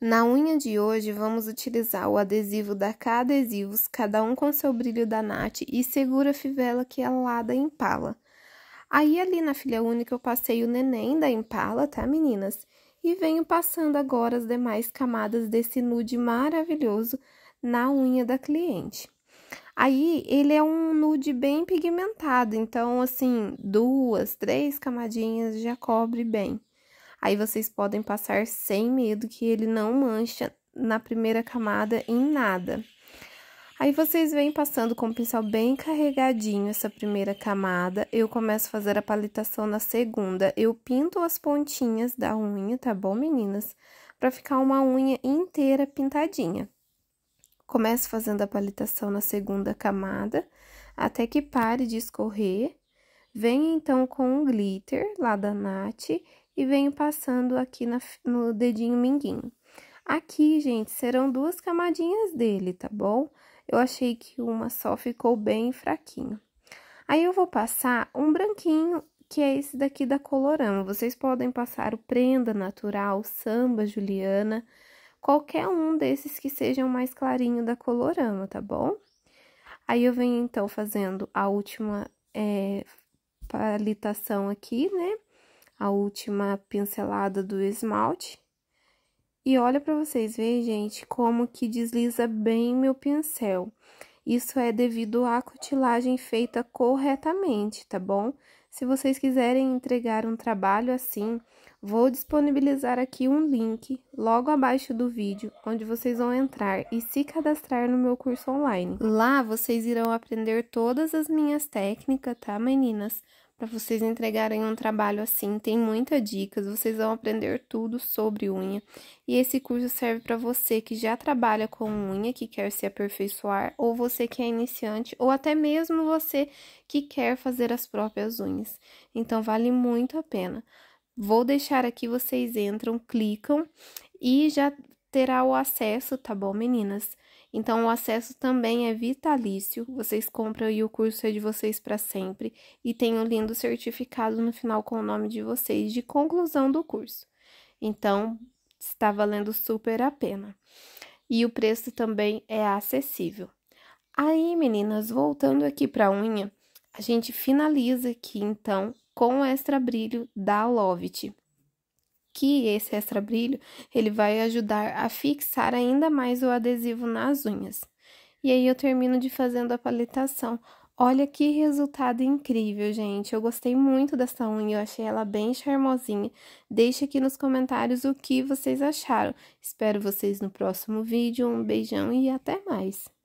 Na unha de hoje, vamos utilizar o adesivo da K Adesivos, cada um com seu brilho da Nath, e segura a fivela que é lá da Impala. Aí, ali na filha única, eu passei o neném da Impala, tá, meninas? E venho passando agora as demais camadas desse nude maravilhoso na unha da cliente. Aí, ele é um nude bem pigmentado, então, assim, duas, três camadinhas já cobre bem. Aí vocês podem passar sem medo que ele não mancha na primeira camada em nada. Aí vocês vêm passando com o pincel bem carregadinho essa primeira camada. Eu começo a fazer a palitação na segunda. Eu pinto as pontinhas da unha, tá bom, meninas? Pra ficar uma unha inteira pintadinha. Começo fazendo a palitação na segunda camada, até que pare de escorrer. Venho, então, com o glitter lá da Nath e venho passando aqui na, no dedinho minguinho. Aqui, gente, serão duas camadinhas dele, tá bom? Eu achei que uma só ficou bem fraquinho. Aí, eu vou passar um branquinho, que é esse daqui da Colorama. Vocês podem passar o Prenda Natural, Samba, Juliana, qualquer um desses que sejam mais clarinho da Colorama, tá bom? Aí, eu venho, então, fazendo a última é, palitação aqui, né? a última pincelada do esmalte. E olha para vocês verem, gente, como que desliza bem meu pincel. Isso é devido à cutilagem feita corretamente, tá bom? Se vocês quiserem entregar um trabalho assim, vou disponibilizar aqui um link logo abaixo do vídeo, onde vocês vão entrar e se cadastrar no meu curso online. Lá vocês irão aprender todas as minhas técnicas, tá, meninas? para vocês entregarem um trabalho assim. Tem muitas dicas, vocês vão aprender tudo sobre unha. E esse curso serve para você que já trabalha com unha, que quer se aperfeiçoar, ou você que é iniciante, ou até mesmo você que quer fazer as próprias unhas. Então vale muito a pena. Vou deixar aqui, vocês entram, clicam e já terá o acesso, tá bom, meninas? Então, o acesso também é vitalício, vocês compram e o curso é de vocês para sempre, e tem um lindo certificado no final com o nome de vocês de conclusão do curso. Então, está valendo super a pena. E o preço também é acessível. Aí, meninas, voltando aqui para unha, a gente finaliza aqui então com o extra brilho da Lovit que esse extra brilho ele vai ajudar a fixar ainda mais o adesivo nas unhas. E aí eu termino de fazendo a paletação. Olha que resultado incrível, gente. Eu gostei muito dessa unha, eu achei ela bem charmosinha. Deixe aqui nos comentários o que vocês acharam. Espero vocês no próximo vídeo. Um beijão e até mais.